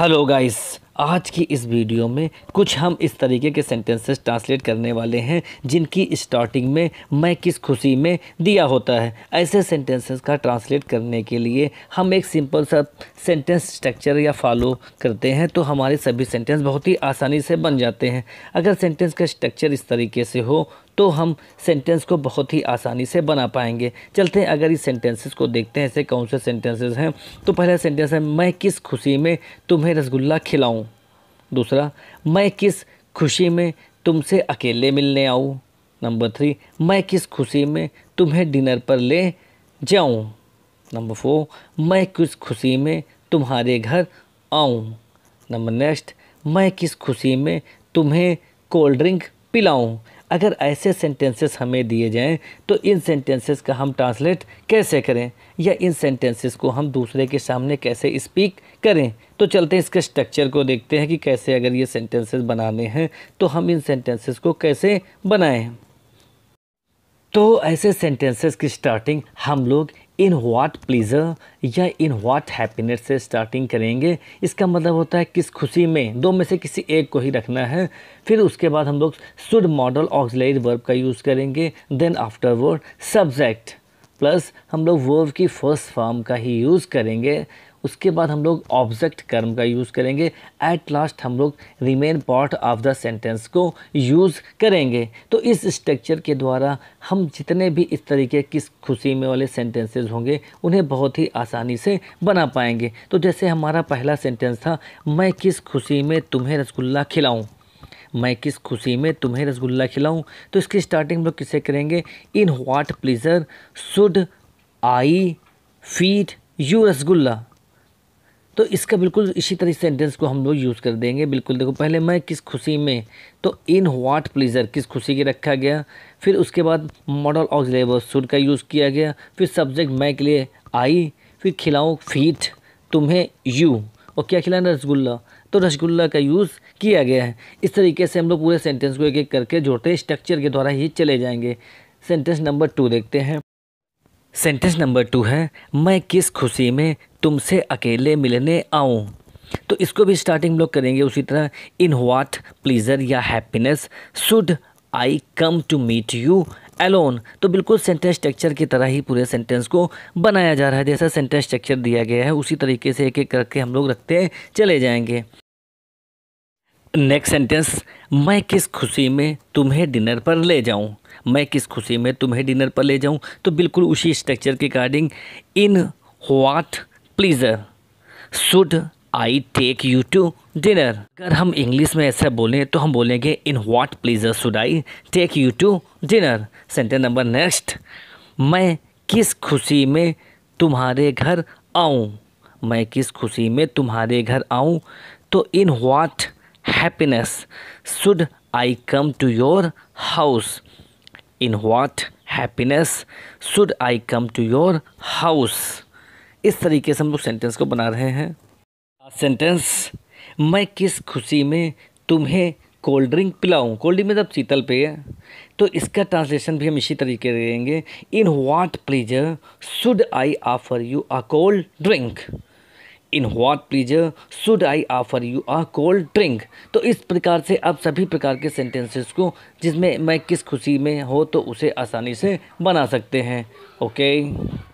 Hello guys आज की इस वीडियो में कुछ हम इस तरीके के सेंटेंसेस ट्रांसलेट करने वाले हैं जिनकी स्टार्टिंग में मैं किस खुशी में दिया होता है ऐसे सेंटेंसेस का ट्रांसलेट करने के लिए हम एक सिंपल सा सेंटेंस स्ट्रक्चर या फॉलो करते हैं तो हमारे सभी सेंटेंस बहुत ही आसानी से बन जाते हैं अगर सेंटेंस का स्ट्रक्चर इस तरीके से हो तो हम सेंटेंस को बहुत ही आसानी से बना पाएंगे चलते हैं अगर इस सेंटेंसेस को देखते हैं ऐसे कौन से सेंटेंसेस हैं तो पहला सेंटेंस है मैं किस खुशी में तुम्हें रसगुल्ला खिलाऊं दूसरा मैं किस खुशी में तुमसे अकेले मिलने आऊँ नंबर थ्री मैं किस खुशी में तुम्हें डिनर पर ले जाऊँ नंबर फोर मैं किस खुशी में तुम्हारे घर आऊँ नंबर नेक्स्ट मैं किस खुशी में तुम्हें कोल्ड ड्रिंक पिलाऊँ अगर ऐसे सेंटेंसेस हमें दिए जाएं तो इन सेंटेंसेस का हम ट्रांसलेट कैसे करें या इन सेंटेंसेस को हम दूसरे के सामने कैसे स्पीक करें तो चलते हैं इसके स्ट्रक्चर को देखते हैं कि कैसे अगर ये सेंटेंसेस बनाने हैं तो हम इन सेंटेंसेस को कैसे बनाएं तो ऐसे सेंटेंसेस की स्टार्टिंग हम लोग इन वाट प्लीज़र या इन वाट हैप्पीनेस से स्टार्टिंग करेंगे इसका मतलब होता है किस खुशी में दो में से किसी एक को ही रखना है फिर उसके बाद हम लोग सुड मॉडल ऑक्सलेट वर्ब का यूज़ करेंगे then after word subject plus हम लोग वर्ब की फर्स्ट फॉर्म का ही यूज़ करेंगे उसके बाद हम लोग ऑब्जेक्ट कर्म का यूज़ करेंगे एट लास्ट हम लोग remain part of the sentence को यूज़ करेंगे तो इस स्ट्रक्चर के द्वारा हम जितने भी इस तरीके किस खुशी में वाले सेंटेंसेस होंगे उन्हें बहुत ही आसानी से बना पाएंगे तो जैसे हमारा पहला सेंटेंस था मैं किस खुशी में तुम्हें रसगुल्ला खिलाऊँ मैं किस खुशी में तुम्हें रसगुल्ला खिलाऊँ तो इसकी स्टार्टिंग हम लोग किससे करेंगे in what pleasure should I feed you rasgulla तो इसका बिल्कुल इसी तरह सेंटेंस को हम लोग यूज़ कर देंगे बिल्कुल देखो पहले मैं किस खुशी में तो इन वाट प्लीज़र किस खुशी के रखा गया फिर उसके बाद मॉडल लेबर सुर का यूज़ किया गया फिर सब्जेक्ट मैं के लिए आई फिर खिलाऊँ फीट तुम्हें यू और क्या खिलाएँ रसगुल्ला तो रसगुल्ला का यूज़ किया गया है इस तरीके से हम लोग पूरे सेंटेंस को एक एक करके जोड़ते स्ट्रक्चर के द्वारा ही चले जाएँगे सेंटेंस नंबर टू देखते हैं सेंटेंस नंबर टू है मैं किस खुशी में तुमसे अकेले मिलने आऊँ तो इसको भी स्टार्टिंग लोग करेंगे उसी तरह इन वाट प्लीज़र या happiness should I come to meet you alone तो बिल्कुल सेंटेंस स्ट्रक्चर की तरह ही पूरे सेंटेंस को बनाया जा रहा है जैसा सेंटेंस स्ट्रक्चर दिया गया है उसी तरीके से एक एक करके हम लोग रखते चले जाएंगे नेक्स्ट सेंटेंस मैं किस खुशी में तुम्हें डिनर पर ले जाऊं मैं किस खुशी में तुम्हें डिनर पर ले जाऊं तो बिल्कुल उसी स्ट्रक्चर के according in what pleasure should I take you to dinner अगर हम इंग्लिश में ऐसा बोलें तो हम बोलेंगे in what pleasure should I take you to dinner sentence number next मैं किस खुशी में तुम्हारे घर आऊँ मैं किस खुशी में तुम्हारे घर आऊँ तो इन वाट happiness should I come to your house? In what happiness should I come to your house? इस तरीके से हम लोग सेंटेंस को बना रहे हैं सेंटेंस मैं किस खुशी में तुम्हें कोल्ड ड्रिंक पिलाऊं कोल्ड ड्रिंक मतलब शीतल पेय तो इसका ट्रांसलेशन भी हम इसी तरीके देंगे in what pleasure should I offer you a cold drink in what pleasure should I offer you a cold drink तो इस प्रकार से आप सभी प्रकार के सेंटेंसेस को जिसमें मैं किस खुशी में हो तो उसे आसानी से बना सकते हैं ओके